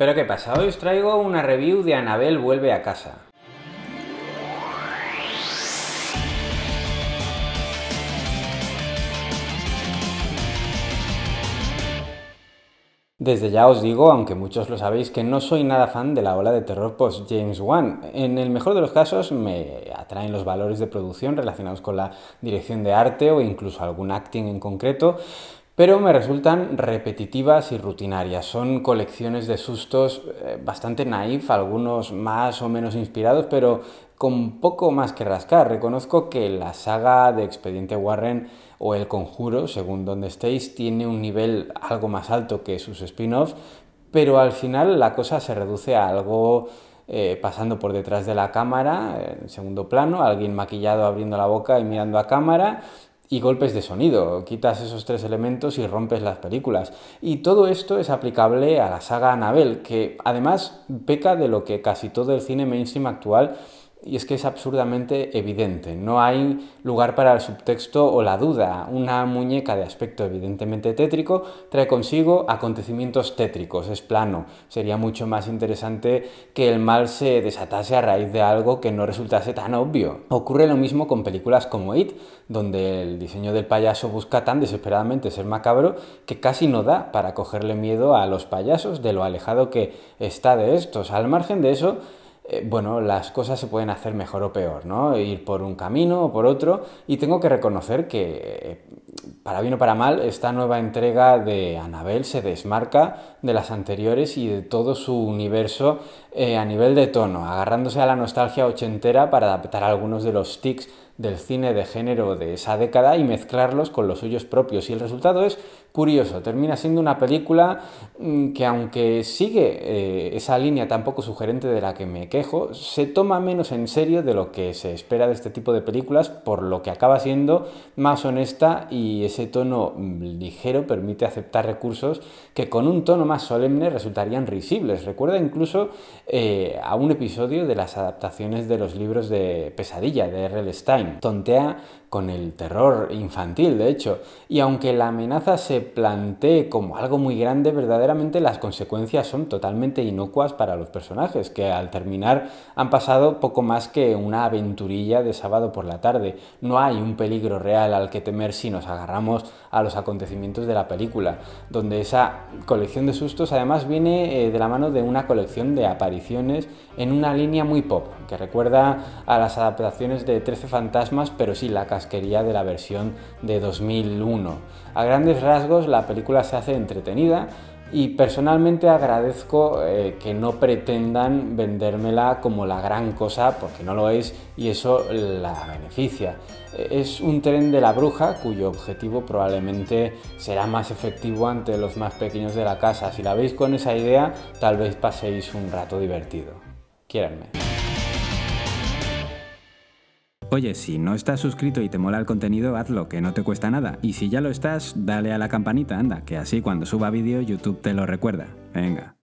Pero ¿qué pasa? Hoy os traigo una review de Anabel vuelve a casa. Desde ya os digo, aunque muchos lo sabéis, que no soy nada fan de la ola de terror post James Wan. En el mejor de los casos me atraen los valores de producción relacionados con la dirección de arte o incluso algún acting en concreto, pero me resultan repetitivas y rutinarias. Son colecciones de sustos eh, bastante naif, algunos más o menos inspirados, pero con poco más que rascar. Reconozco que la saga de Expediente Warren o El Conjuro, según donde estéis, tiene un nivel algo más alto que sus spin-offs, pero al final la cosa se reduce a algo eh, pasando por detrás de la cámara, en segundo plano, alguien maquillado abriendo la boca y mirando a cámara, y golpes de sonido. Quitas esos tres elementos y rompes las películas. Y todo esto es aplicable a la saga Anabel que además peca de lo que casi todo el cine mainstream actual y es que es absurdamente evidente. No hay lugar para el subtexto o la duda. Una muñeca de aspecto evidentemente tétrico trae consigo acontecimientos tétricos, es plano. Sería mucho más interesante que el mal se desatase a raíz de algo que no resultase tan obvio. Ocurre lo mismo con películas como It, donde el diseño del payaso busca tan desesperadamente ser macabro que casi no da para cogerle miedo a los payasos de lo alejado que está de estos. Al margen de eso, eh, bueno, las cosas se pueden hacer mejor o peor, ¿no? Ir por un camino o por otro. Y tengo que reconocer que, eh, para bien o para mal, esta nueva entrega de Anabel se desmarca de las anteriores y de todo su universo eh, a nivel de tono, agarrándose a la nostalgia ochentera para adaptar algunos de los tics del cine de género de esa década y mezclarlos con los suyos propios. Y el resultado es curioso, termina siendo una película mm, que aunque sigue eh, esa línea tan poco sugerente de la que me quejo, se toma menos en serio de lo que se espera de este tipo de películas, por lo que acaba siendo más honesta y ese tono mm, ligero permite aceptar recursos que con un tono más solemne resultarían risibles. Recuerda incluso eh, a un episodio de las adaptaciones de los libros de Pesadilla de R.L. Stein. Tontea con el terror infantil, de hecho. Y aunque la amenaza se plantee como algo muy grande, verdaderamente las consecuencias son totalmente inocuas para los personajes, que al terminar han pasado poco más que una aventurilla de sábado por la tarde. No hay un peligro real al que temer si nos agarramos a los acontecimientos de la película, donde esa colección de sustos además viene eh, de la mano de una colección de apariciones en una línea muy pop, que recuerda a las adaptaciones de 13 Fantasmas pero sí la casquería de la versión de 2001. A grandes rasgos la película se hace entretenida, y personalmente agradezco eh, que no pretendan vendérmela como la gran cosa, porque no lo es, y eso la beneficia. Es un tren de la bruja cuyo objetivo probablemente será más efectivo ante los más pequeños de la casa. Si la veis con esa idea, tal vez paséis un rato divertido. Oye, si no estás suscrito y te mola el contenido, hazlo, que no te cuesta nada. Y si ya lo estás, dale a la campanita, anda, que así cuando suba vídeo YouTube te lo recuerda. Venga.